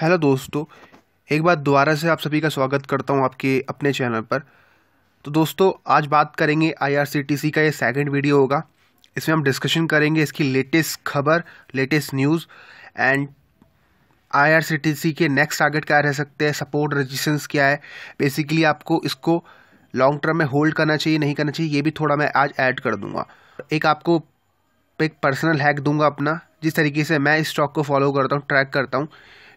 hello दोस्तों एक बार दोबारा से आप सभी का स्वागत करता हूं आपके अपने चैनल पर तो दोस्तों आज बात करेंगे आईआरसीटीसी का ये सेकंड वीडियो होगा इसमें हम डिस्कशन करेंगे इसकी लेटेस्ट खबर लेटेस्ट न्यूज़ एंड आईआरसीटीसी के नेक्स्ट टारगेट क्या रह सकते हैं सपोर्ट रजिस्टेंस क्या है बेसिकली आपको इसको लॉन्ग टर्म में होल्ड करना चाहिए नहीं करना चाहिए ये भी थोड़ा मैं आज ऐड कर दूंगा एक आपको एक पर्सनल हैक दूंगा अपना जिस तरीके से मैं इस स्टॉक को फॉलो करता हूँ ट्रैक करता हूँ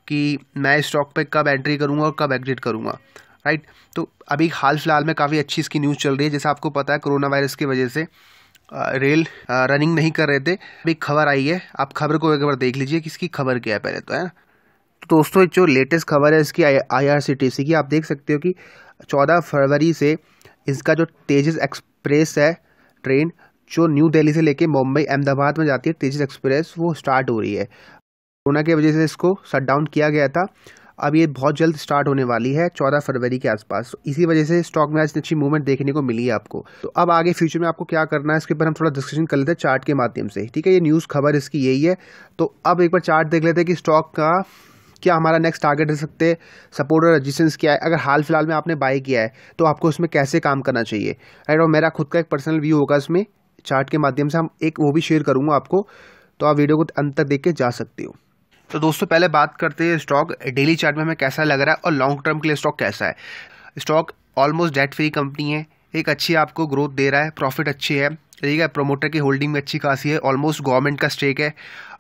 कि मैं स्टॉक पे कब एंट्री करूँगा और कब एग्जिट करूँगा राइट तो अभी हाल फिलहाल में काफ़ी अच्छी इसकी न्यूज़ चल रही है जैसे आपको पता है कोरोना वायरस की वजह से रेल रनिंग नहीं कर रहे थे अभी खबर आई है आप खबर को एक बार देख लीजिए कि इसकी खबर क्या है पहले तो है तो दोस्तों जो लेटेस्ट खबर है इसकी आई आर सी टी सी की आप देख सकते हो कि चौदह फरवरी से इसका जो तेजस एक्सप्रेस है ट्रेन जो न्यू दिल्ली से लेके मुंबई अहमदाबाद में जाती है तेजस एक्सप्रेस वो स्टार्ट हो रही है कोरोना की वजह से इसको शट डाउन किया गया था अब ये बहुत जल्द स्टार्ट होने वाली है चौदह फरवरी के आसपास इसी वजह से स्टॉक में आज अच्छी मूवमेंट देखने को मिली है आपको तो अब आगे फ्यूचर में आपको क्या करना है इसके ऊपर हम थोड़ा डिस्कशन कर लेते हैं चार्ट के माध्यम से ठीक है ये न्यूज़ खबर इसकी यही है तो अब एक बार चार्ट देख लेते हैं कि स्टॉक का क्या हमारा नेक्स्ट टारगेट रह सकते सपोर्ट और रजिस्टेंस क्या है अगर हाल फिलहाल में आपने बाय किया है तो आपको उसमें कैसे काम करना चाहिए राइट और मेरा खुद का एक पर्सनल व्यू होगा इसमें चार्ट के माध्यम से हम एक वो भी शेयर करूँगा आपको तो आप वीडियो को अंत तक देख के जा सकते हो तो दोस्तों पहले बात करते हैं स्टॉक डेली चार्ट में हमें कैसा लग रहा है और लॉन्ग टर्म के लिए स्टॉक कैसा है stock almost debt free company है एक अच्छी आपको ग्रोथ दे रहा है प्रॉफिट अच्छी है ठीक है प्रोमोटर की होल्डिंग में अच्छी खासी है ऑलमोस्ट गवर्नमेंट का स्टेक है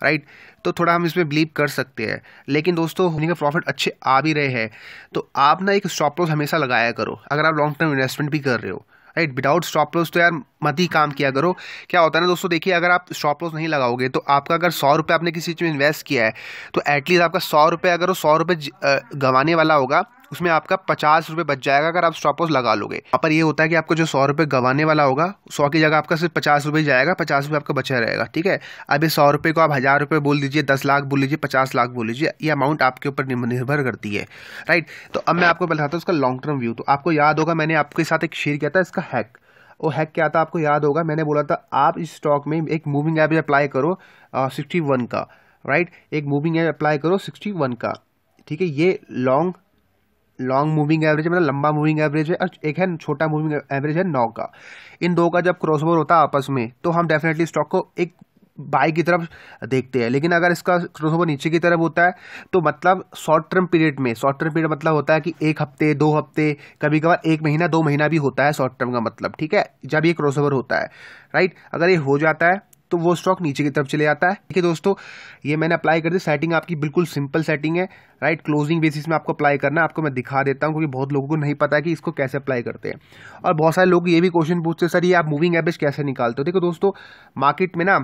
राइट तो थोड़ा हम इसमें बिलीव कर सकते हैं लेकिन दोस्तों होने का प्रॉफिट अच्छे आ भी रहे हैं तो आप ना एक स्टॉप लॉस हमेशा लगाया करो अगर आप लॉन्ग टर्म इन्वेस्टमेंट भी कर रहे हो राइट विदाउट स्टॉप लॉस तो यार मत ही काम किया करो क्या होता है ना दोस्तों देखिए अगर आप स्टॉप लॉस नहीं लगाओगे तो आपका अगर सौ रुपये आपने किसी चीज़ में इन्वेस्ट किया है तो एटलीस्ट आपका सौ रुपये अगर वो सौ रुपये गंवाने वाला होगा उसमें आपका पचास रुपये बच जाएगा अगर आप स्टॉप लॉस लगा लोगे यहाँ पर ये होता है कि आपको जो सौ रुपये गंवाने वाला होगा सौ की जगह आपका सिर्फ पचास रुपये जाएगा पचास रुपये आपका बचा रहेगा ठीक है अब ये सौ रुपये को आप हज़ार रुपये बोल दीजिए दस लाख बोल लीजिए पचास लाख बोल लीजिए ये अमाउंट आपके ऊपर निर्भर करती है राइट तो अब मैं आपको बताता हूँ इसका लॉन्ग टर्म व्यू तो आपको याद होगा मैंने आपके साथ एक शेयर किया था इसका हैक वो हैक क्या था आपको याद होगा मैंने बोला था आप इस स्टॉक में एक मूविंग एवरेज अप्लाई करो सिक्सटी वन का राइट एक मूविंग एवरेज अप्लाई करो सिक्सटी वन का ठीक है ये लॉन्ग लॉन्ग मूविंग एवरेज मतलब लंबा मूविंग एवरेज है और एक है छोटा मूविंग एवरेज है नौ का इन दो का जब क्रॉसओवर होता है आपस में तो हम डेफिनेटली स्टॉक को एक बाई की तरफ देखते हैं लेकिन अगर इसका क्रॉसओवर नीचे की तरफ होता है तो मतलब शॉर्ट टर्म पीरियड में शॉर्ट टर्म पीरियड मतलब होता है कि एक हफ्ते दो हफ्ते कभी कभार एक महीना दो महीना भी होता है शॉर्ट टर्म का मतलब ठीक है जब ये क्रॉसओवर होता है राइट अगर ये हो जाता है तो वो स्टॉक नीचे की तरफ चले जाता है ठीक है दोस्तों ये मैंने अप्लाई कर दी सेटिंग आपकी बिल्कुल सिंपल सेटिंग है राइट क्लोजिंग बेसिस में आपको अप्लाई करना है आपको मैं दिखा देता हूँ क्योंकि बहुत लोगों को नहीं पता है कि इसको कैसे अप्लाई करते हैं और बहुत सारे लोग ये भी क्वेश्चन पूछते हैं सर ये आप मूविंग एवरेज कैसे निकालते हो देखो दोस्तों मार्केट में ना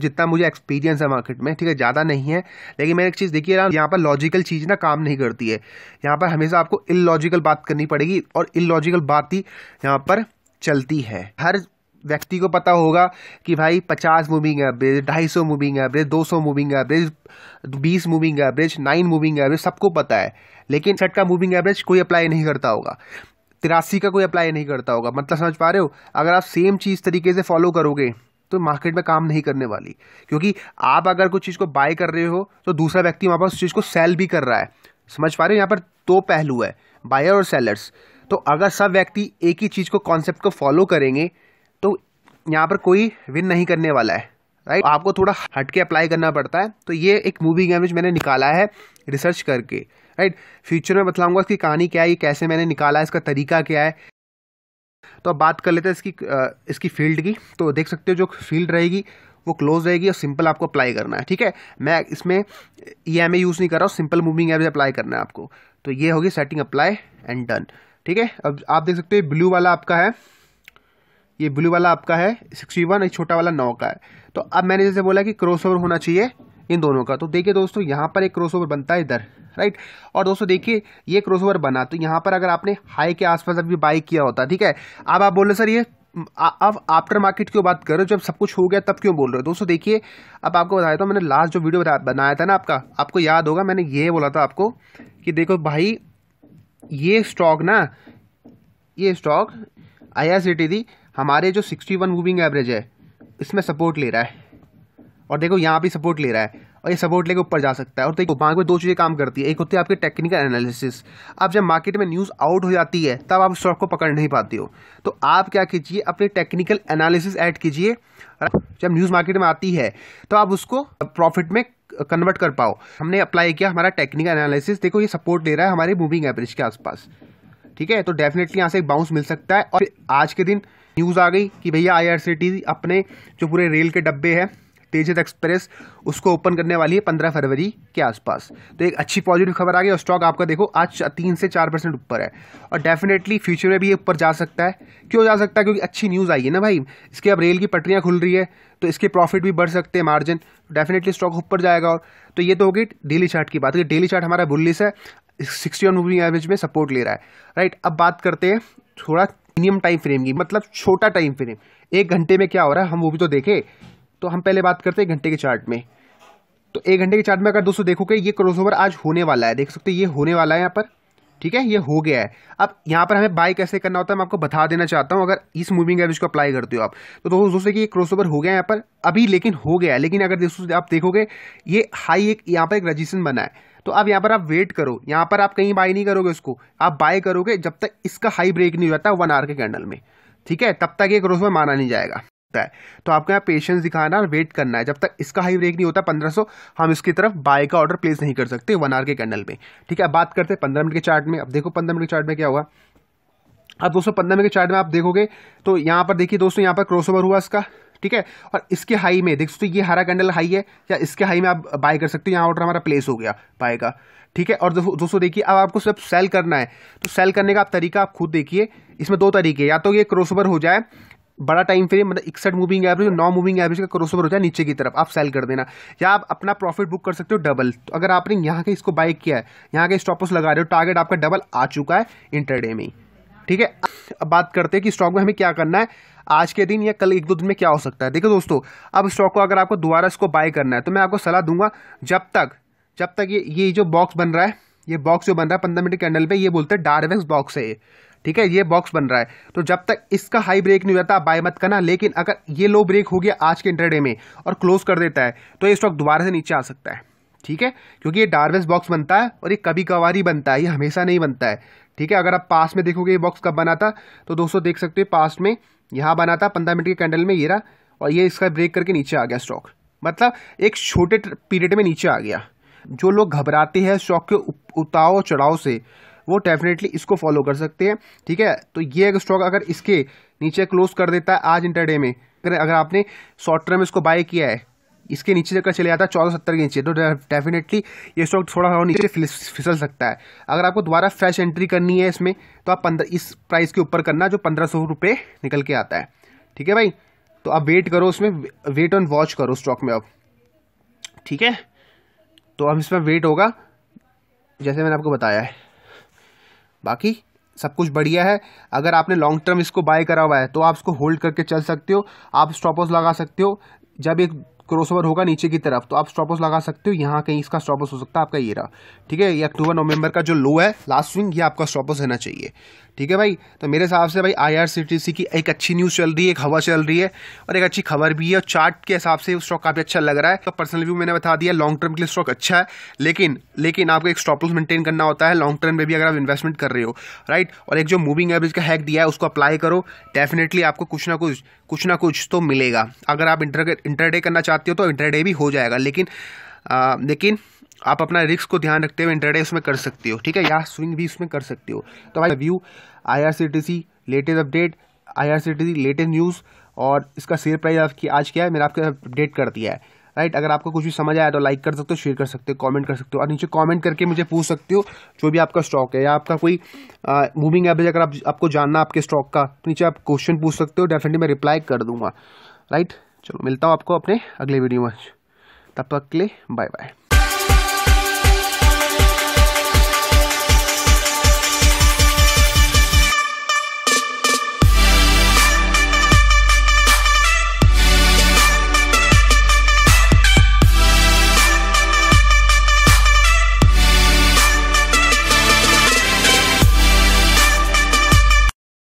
जितना मुझे एक्सपीरियंस है मार्केट में ठीक है ज़्यादा नहीं है लेकिन मैंने एक चीज़ देखी है यहाँ पर लॉजिकल चीज़ ना काम नहीं करती है यहाँ पर हमेशा आपको इलॉजिकल बात करनी पड़ेगी और इलॉजिकल बात ही यहाँ पर चलती है हर व्यक्ति को पता होगा कि भाई पचास मूविंग एवरेज ढाई सौ मूविंग एवरेज दो सौ मूविंग एवरेज बीस moving average nine moving average सबको पता है लेकिन छठ का मूविंग एवरेज कोई अप्लाई नहीं करता होगा तिरासी का कोई अप्लाई नहीं करता होगा मतलब समझ पा रहे हो अगर आप सेम चीज़ तरीके से फॉलो करोगे तो मार्केट में काम नहीं करने वाली क्योंकि आप अगर कुछ चीज़ को बाय कर रहे हो तो दूसरा व्यक्ति वहाँ पर उस चीज़ को सेल भी कर रहा है समझ पा रहे हो यहाँ पर दो पहलू है बायर और सेलर्स तो अगर सब व्यक्ति एक ही चीज़ को कॉन्सेप्ट को फॉलो करेंगे यहाँ पर कोई विन नहीं करने वाला है राइट आपको थोड़ा हटके अप्लाई करना पड़ता है तो ये एक मूविंग गेम मैंने निकाला है रिसर्च करके राइट फ्यूचर में बताऊंगा इसकी कहानी क्या है कैसे मैंने निकाला है इसका तरीका क्या है तो अब बात कर लेते हैं इसकी इसकी फील्ड की तो देख सकते हो जो फील्ड रहेगी वो क्लोज रहेगी और सिंपल आपको अप्लाई करना है ठीक है मैं इसमें ई एम यूज़ नहीं कर रहा हूँ सिंपल मूविंग एम अप्लाई करना है आपको तो ये होगी सेटिंग अप्लाई एंड डन ठीक है अब आप देख सकते हो ब्लू वाला आपका है ये ब्लू वाला आपका है सिक्सटी वन छोटा वाला नौ का है तो अब मैंने जैसे बोला कि क्रॉसओवर होना चाहिए इन दोनों का तो देखिए दोस्तों यहाँ पर एक क्रॉसओवर बनता है इधर राइट और दोस्तों देखिए ये क्रॉसओवर बना तो यहाँ पर अगर आपने हाई के आसपास अभी बाई किया होता ठीक है अब आप बोल रहे सर ये अब आफ्टर मार्केट क्यों बात कर रहे हो जब सब कुछ हो गया तब क्यों बोल रहे हो दोस्तों देखिए अब आपको बताया था मैंने लास्ट जो वीडियो बनाया था ना आपका आपको याद होगा मैंने ये बोला था आपको कि देखो भाई ये स्टॉक ना ये stock I R C T थी हमारे जो 61 मूविंग एवरेज है इसमें सपोर्ट ले रहा है और देखो यहाँ भी सपोर्ट ले रहा है और ये सपोर्ट लेके ऊपर जा सकता है और देखो बैंक में दो चीज़ें काम करती है एक होती है आपके टेक्निकल एनालिसिस आप जब मार्केट में न्यूज़ आउट हो जाती है तब आप स्टॉक को पकड़ नहीं पाते हो तो आप क्या कीजिए अपने टेक्निकल एनालिसिस ऐड कीजिए जब न्यूज़ मार्केट में आती है तो आप उसको प्रॉफिट में कन्वर्ट कर पाओ हमने अप्लाई किया हमारा टेक्निकल एनालिसिस देखो ये सपोर्ट ले रहा है हमारे मूविंग एवरेज के आसपास ठीक है तो डेफिनेटली यहाँ से एक बाउंस मिल सकता है और आज के दिन न्यूज़ आ गई कि भैया आई अपने जो पूरे रेल के डब्बे हैं तेजस एक्सप्रेस उसको ओपन करने वाली है पंद्रह फरवरी के आसपास तो एक अच्छी पॉजिटिव खबर आ गई और स्टॉक आपका देखो आज तीन से चार परसेंट ऊपर है और डेफिनेटली फ्यूचर में भी ये ऊपर जा सकता है क्यों जा सकता है क्योंकि अच्छी न्यूज़ आई है ना भाई इसके अब रेल की पटरियाँ खुल रही है तो इसके प्रॉफिट भी बढ़ सकते हैं मार्जिन डेफिनेटली स्टॉक ऊपर जाएगा और तो ये तो होगी डेली चार्ट की बात डेली चार्ट हमारा बुल्लिस है सिक्सटी वन मूविंग एवरेज में सपोर्ट ले रहा है राइट अब बात करते हैं थोड़ा मीडियम टाइम फ्रेम की मतलब छोटा टाइम फ्रेम एक घंटे में क्या हो रहा है हम वो भी तो देखें तो हम पहले बात करते हैं घंटे के चार्ट में तो एक घंटे के चार्ट में अगर दोस्तों देखोगे ये क्रॉसओवर आज होने वाला है देख सकते हैं ये होने वाला है यहाँ पर ठीक है ये हो गया है अब यहाँ पर हमें बाय कैसे करना होता है मैं आपको बता देना चाहता हूँ अगर इस मूविंग एवरेज को अप्लाई करते हो आप तो दोस्तों दोस्तों कि क्रॉस ओवर हो गया यहाँ पर अभी लेकिन हो गया है लेकिन अगर दोस्तों आप देखोगे ये हाई एक यहाँ पर एक रजिस्ट्रेशन बना है तो अब यहाँ पर आप वेट करो यहाँ पर आप कहीं बाय नहीं करोगे उसको आप बाय करोगे जब तक इसका हाई ब्रेक नहीं हो जाता वन आर के कैंडल में ठीक है तब तक ये ओवर माना नहीं जाएगा सकता है तो आपको यहाँ पेशेंस दिखाना और वेट करना है जब तक इसका हाई ब्रेक नहीं होता 1500 हम इसकी तरफ बाय का ऑर्डर प्लेस नहीं कर सकते वन आर के कैंडल में ठीक है बात करते हैं पंद्रह मिनट के चार्ट में अब देखो पंद्रह मिनट के चार्ट में क्या हुआ अब दोस्तों पंद्रह मिनट के चार्ट में आप देखोगे तो यहाँ पर देखिए दोस्तों यहाँ पर क्रॉसओवर हुआ इसका ठीक है और इसके हाई में देख सकते ये हरा कैंडल हाई है या इसके हाई में आप बाय कर सकते हो यहाँ ऑर्डर हमारा प्लेस हो गया बाय का ठीक है और दोस्तों देखिए अब आपको सिर्फ सेल करना है तो सेल करने का आप तरीका आप खुद देखिए इसमें दो तरीके या तो ये क्रॉसओवर हो जाए बड़ा टाइम फ्रेम मतलब इकसठ मूविंग एवरेज और नौ मूविंग एवरेज का क्रोसोवर हो है नीचे की तरफ आप सेल कर देना या आप अपना प्रॉफिट बुक कर सकते हो डबल तो अगर आपने यहाँ के इसको बाइक किया है यहाँ के स्टॉपर्स लगा रहे हो टारगेट आपका डबल आ चुका है इंटरडे में ठीक है अब बात करते हैं कि स्टॉक में हमें क्या करना है आज के दिन या कल एक दो दिन में क्या हो सकता है देखो दोस्तों अब स्टॉक को अगर आपको दोबारा इसको बाय करना है तो मैं आपको सलाह दूंगा जब तक जब तक ये ये जो बॉक्स बन रहा है ये बॉक्स जो बन रहा है पंद्रह मिनट कैंडल पे ये बोलते हैं डार्वेक्स बॉक्स है ठीक है ये बॉक्स बन रहा है तो जब तक इसका हाई ब्रेक नहीं हो जाता बाय मत करना लेकिन अगर ये लो ब्रेक हो गया आज के इंटरडे में और क्लोज कर देता है तो ये स्टॉक दोबारा से नीचे आ सकता है ठीक है क्योंकि ये डार्वेस बॉक्स बनता है और ये कभी कभार ही बनता है ये हमेशा नहीं बनता है ठीक है अगर आप पास में देखोगे ये बॉक्स कब बना था तो दोस्तों देख सकते हो पास्ट में यहाँ बना था पंद्रह मिनट के कैंडल में ये रहा और ये इसका ब्रेक करके नीचे आ गया स्टॉक मतलब एक छोटे पीरियड में नीचे आ गया जो लोग घबराते हैं स्टॉक के उताव चढ़ाव से वो डेफिनेटली इसको फॉलो कर सकते हैं ठीक है तो ये स्टॉक अगर इसके नीचे क्लोज कर देता है आज इंटरडे में अगर आपने शॉर्ट टर्म इसको बाय किया है इसके नीचे जगह चले जाता है चौदह सत्तर के नीचे तो डेफिनेटली ये स्टॉक थोड़ा थोड़ा नीचे फिसल सकता है अगर आपको दोबारा फ्रेश एंट्री करनी है इसमें तो आप पंद्रह इस प्राइस के ऊपर करना जो पंद्रह सौ रुपये निकल के आता है ठीक है भाई तो आप वेट करो उसमें वेट ऑन वॉच करो स्टॉक में अब ठीक है तो अब इसमें वेट होगा जैसे मैंने आपको बताया है बाकी सब कुछ बढ़िया है अगर आपने लॉन्ग टर्म इसको बाय करा हुआ है तो आप इसको होल्ड करके चल सकते हो आप स्टॉपर्स लगा सकते हो जब एक क्रॉसओवर होगा नीचे की तरफ तो आप स्टॉपर्स लगा सकते हो यहाँ कहीं इसका स्टॉपर्स हो सकता है आपका ये रहा ठीक है ये अक्टूबर नवंबर का जो लो है लास्ट स्विंग ये आपका स्टॉपर्स रहना चाहिए ठीक है भाई तो मेरे हिसाब से भाई आईआरसीटीसी की एक अच्छी न्यूज़ चल रही है एक हवा चल रही है और एक अच्छी खबर भी है और चार्ट के हिसाब से स्टॉक काफ़ी अच्छा लग रहा है तो पर्सनल व्यू मैंने बता दिया लॉन्ग टर्म के लिए स्टॉक अच्छा है लेकिन लेकिन आपको एक स्टॉप लॉस मेंटेन करना होता है लॉन्ग टर्म में भी अगर आप इन्वेस्टमेंट कर रहे हो राइट और एक जो मूविंग एवरेज का हैक दिया है उसको अप्लाई करो डेफिनेटली आपको कुछ ना कुछ कुछ ना कुछ तो मिलेगा अगर आप इंटर इंटरडे करना चाहते हो तो इंटरडे भी हो जाएगा लेकिन आ, लेकिन आप अपना रिस्क को ध्यान रखते हुए इंटरडे इसमें कर सकते हो ठीक है या स्विंग भी इसमें कर सकते हो तो भाई व्यू आई लेटेस्ट अपडेट आई लेटेस्ट न्यूज़ और इसका शेयर प्राइस आपकी आज क्या है मैंने आपके अपडेट कर दिया है राइट अगर आपको कुछ भी समझ आया तो लाइक कर सकते हो शेयर कर सकते हो कमेंट कर सकते हो और नीचे कमेंट करके मुझे पूछ सकते हो जो भी आपका स्टॉक है या आपका कोई मूविंग एवरेज अगर आप, आपको जानना आपके स्टॉक का तो नीचे आप क्वेश्चन पूछ सकते हो डेफिनेटली मैं रिप्लाई कर दूंगा राइट चलो मिलता हूँ आपको अपने अगले वीडियो में तब तक के लिए बाय बाय